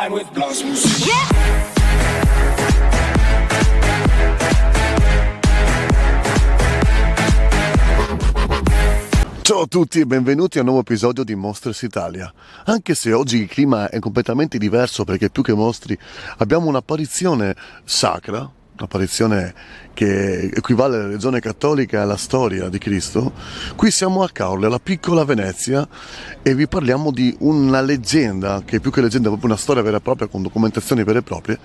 mine with blossoms. Yeah. Ciao a tutti e benvenuti a un nuovo episodio di Monsters Italia. Anche se oggi il clima è completamente diverso perché più che mostri abbiamo un'apparizione sacra, un'apparizione che equivale alla regione cattolica e alla storia di Cristo, qui siamo a Caorle, alla piccola Venezia, e vi parliamo di una leggenda, che più che leggenda è proprio una storia vera e propria con documentazioni vere e proprie,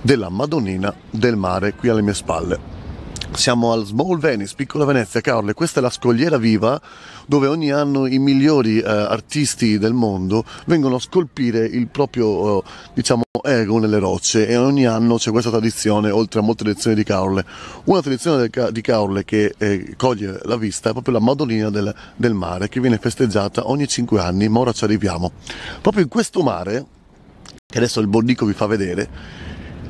della Madonnina del mare qui alle mie spalle. Siamo al Small Venice, piccola Venezia, Carle, questa è la scogliera viva dove ogni anno i migliori eh, artisti del mondo vengono a scolpire il proprio, eh, diciamo, ego nelle rocce e ogni anno c'è questa tradizione, oltre a molte lezioni di Carle. Una tradizione ca di Carle che eh, coglie la vista è proprio la Madolina del, del mare che viene festeggiata ogni 5 anni, ma ora ci arriviamo. Proprio in questo mare, che adesso il Bordico vi fa vedere,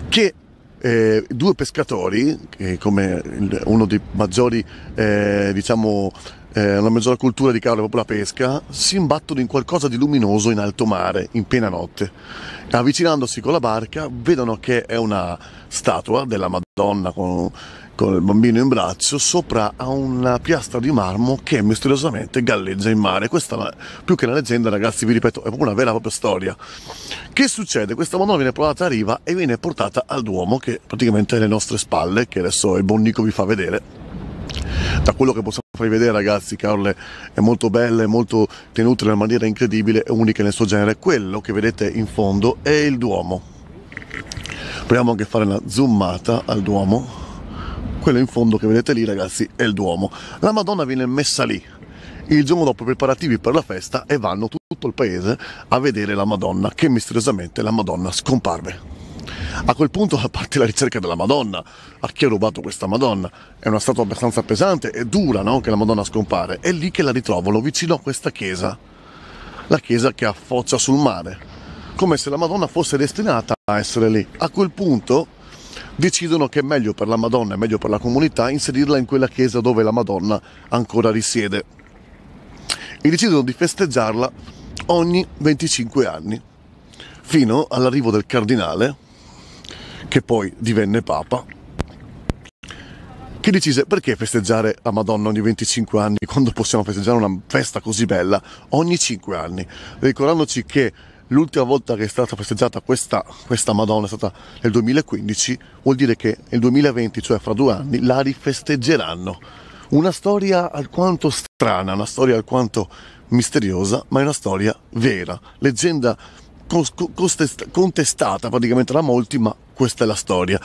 che eh, due pescatori, eh, come uno dei maggiori, eh, diciamo, eh, una maggiore cultura di Cavola è proprio la pesca, si imbattono in qualcosa di luminoso in alto mare, in piena notte. Avvicinandosi con la barca, vedono che è una statua della Madonna con con il bambino in braccio sopra a una piastra di marmo che misteriosamente galleggia in mare. Questa più che una leggenda, ragazzi, vi ripeto, è proprio una vera e propria storia. Che succede? Questa manovra viene provata a riva e viene portata al Duomo, che praticamente è alle nostre spalle, che adesso il buon Nico vi fa vedere da quello che possiamo farvi vedere ragazzi Carole è molto bella è molto tenuta in una maniera incredibile e unica nel suo genere quello che vedete in fondo è il Duomo proviamo anche a fare una zoomata al Duomo quello in fondo che vedete lì ragazzi è il Duomo. La Madonna viene messa lì il giorno dopo preparativi per la festa e vanno tutto il paese a vedere la Madonna che misteriosamente la Madonna scomparve. A quel punto a parte la ricerca della Madonna, a chi ha rubato questa Madonna. È una statua abbastanza pesante e dura no? che la Madonna scompare. È lì che la ritrovano, vicino a questa chiesa, la chiesa che affoccia sul mare, come se la Madonna fosse destinata a essere lì. A quel punto decidono che è meglio per la Madonna e meglio per la comunità inserirla in quella chiesa dove la Madonna ancora risiede. E decidono di festeggiarla ogni 25 anni, fino all'arrivo del cardinale, che poi divenne papa, che decise perché festeggiare la Madonna ogni 25 anni quando possiamo festeggiare una festa così bella ogni 5 anni, ricordandoci che l'ultima volta che è stata festeggiata questa, questa, Madonna è stata nel 2015, vuol dire che nel 2020, cioè fra due anni, la rifesteggeranno. Una storia alquanto strana, una storia alquanto misteriosa, ma è una storia vera, leggenda contestata praticamente da molti, ma questa è la storia.